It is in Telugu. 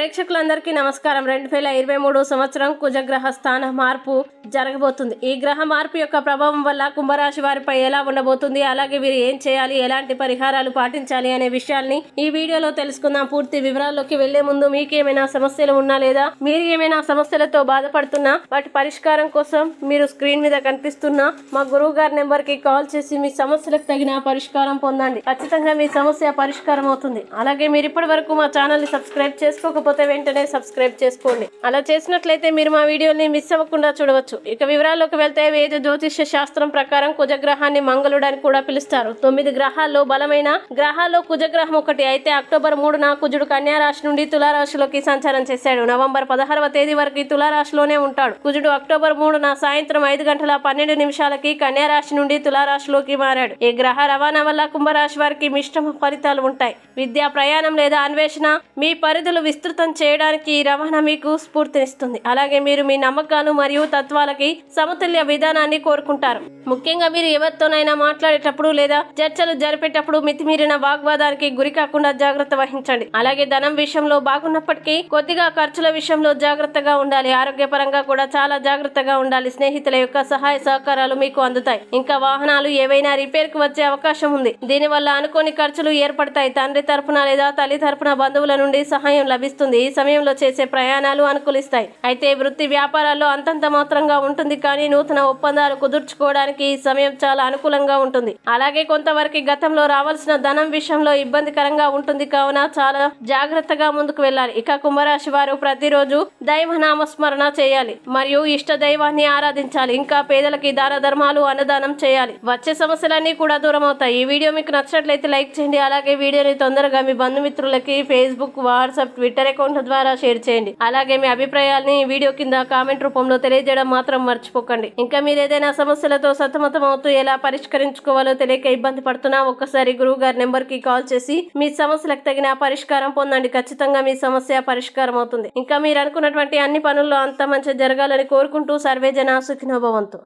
ప్రేక్షకులందరికీ నమస్కారం రెండు వేల ఇరవై మూడు సంవత్సరం కుజగ్రహ స్థాన మార్పు జరగబోతుంది ఈ గ్రహ మార్పు యొక్క ప్రభావం వల్ల కుంభరాశి వారిపై ఎలా ఉండబోతుంది అలాగే వీరు ఏం చేయాలి ఎలాంటి పరిహారాలు పాటించాలి అనే విషయాల్ని ఈ వీడియోలో తెలుసుకుందాం పూర్తి వివరాల్లోకి వెళ్లే ముందు మీకేమైనా సమస్యలు ఉన్నా లేదా మీరు ఏమైనా సమస్యలతో బాధపడుతున్నా వాటి పరిష్కారం కోసం మీరు స్క్రీన్ మీద కనిపిస్తున్న మా గురువు గారి నెంబర్ కి కాల్ చేసి మీ సమస్యలకు తగిన పరిష్కారం పొందండి ఖచ్చితంగా మీ సమస్య పరిష్కారం అవుతుంది అలాగే మీరు ఇప్పటి వరకు మా ఛానల్ ని సబ్స్క్రైబ్ చేసుకోకపోతే లేకపోతే వెంటనే సబ్స్క్రైబ్ చేసుకోండి అలా చేసినట్లయితే మీరు మా వీడియోని మిస్ అవ్వకుండా చూడవచ్చు ఇక వివరాల్లోకి వెళ్తే వేద జ్యోతిష్య శాస్త్రం ప్రకారం కుజగ్రహాన్ని మంగళుడని కూడా పిలుస్తారు తొమ్మిది గ్రహాల్లో బలమైన గ్రహాల్లో కుజగ్రహం ఒకటి అయితే అక్టోబర్ మూడున కుజుడు కన్యారాశి నుండి తులారాశిలోకి సంచారం చేశాడు నవంబర్ పదహారవ తేదీ వరకు తులారాశిలోనే ఉంటాడు కుజుడు అక్టోబర్ మూడున సాయంత్రం ఐదు గంటల పన్నెండు నిమిషాలకి కన్యారాశి నుండి తులారాశిలోకి మారాడు ఈ గ్రహ రవాణా వల్ల కుంభరాశి వారికి మిశ్రమ ఫలితాలు ఉంటాయి విద్యా ప్రయాణం లేదా అన్వేషణ మీ పరిధులు విస్తృత బలోపేతం చేయడానికి రవాణా మీకు స్ఫూర్తినిస్తుంది అలాగే మీరు మీ నమ్మకాలు మరియు తత్వాలకి సమతుల్య విధానాన్ని కోరుకుంటారు ముఖ్యంగా మీరు ఎవరితోనైనా మాట్లాడేటప్పుడు లేదా చర్చలు జరిపేటప్పుడు మితిమీరిన వాగ్వాదానికి గురి కాకుండా జాగ్రత్త వహించండి అలాగే ధనం విషయంలో బాగున్నప్పటికీ కొద్దిగా ఖర్చుల విషయంలో జాగ్రత్తగా ఉండాలి ఆరోగ్యపరంగా కూడా చాలా జాగ్రత్తగా ఉండాలి స్నేహితుల యొక్క సహాయ సహకారాలు మీకు అందుతాయి ఇంకా వాహనాలు ఏవైనా రిపేర్ కు వచ్చే అవకాశం ఉంది దీనివల్ల అనుకోని ఖర్చులు ఏర్పడతాయి తండ్రి తరఫున లేదా తల్లి తరపున బంధువుల నుండి సహాయం లభిస్తుంది లభిస్తుంది ఈ సమయంలో చేసే ప్రయాణాలు అనుకూలిస్తాయి అయితే వృత్తి వ్యాపారాల్లో అంతంత మాత్రంగా ఉంటుంది కానీ నూతన ఒప్పందాలు కుదుర్చుకోవడానికి ఈ సమయం చాలా అనుకూలంగా ఉంటుంది అలాగే కొంతవరకు గతంలో రావాల్సిన ధనం విషయంలో ఇబ్బందికరంగా ఉంటుంది కావున చాలా జాగ్రత్తగా ముందుకు వెళ్ళాలి ఇక కుంభరాశి వారు ప్రతిరోజు దైవ నామస్మరణ చేయాలి మరియు ఇష్ట దైవాన్ని ఆరాధించాలి ఇంకా పేదలకి దాన ధర్మాలు అన్నదానం చేయాలి వచ్చే సమస్యలన్నీ కూడా దూరం అవుతాయి ఈ వీడియో మీకు నచ్చినట్లయితే లైక్ చేయండి అలాగే వీడియోని తొందరగా మీ బంధుమిత్రులకి ఫేస్బుక్ వాట్సాప్ ట్విట్టర్ అకౌంట్ల ద్వారా షేర్ చేయండి అలాగే మీ అభిప్రాయాల్ని వీడియో కింద కామెంట్ రూపంలో తెలియజేయడం మాత్రం మర్చిపోకండి ఇంకా మీరు ఏదైనా సమస్యలతో సతమతం అవుతూ ఎలా పరిష్కరించుకోవాలో తెలియక ఇబ్బంది పడుతున్నా ఒక్కసారి గురువు గారి నెంబర్ కి కాల్ చేసి మీ సమస్యలకు తగిన పరిష్కారం పొందండి ఖచ్చితంగా మీ సమస్య పరిష్కారం అవుతుంది ఇంకా మీరు అనుకున్నటువంటి అన్ని పనుల్లో అంత మంచి జరగాలని కోరుకుంటూ సర్వేజన సుఖినోభవంతు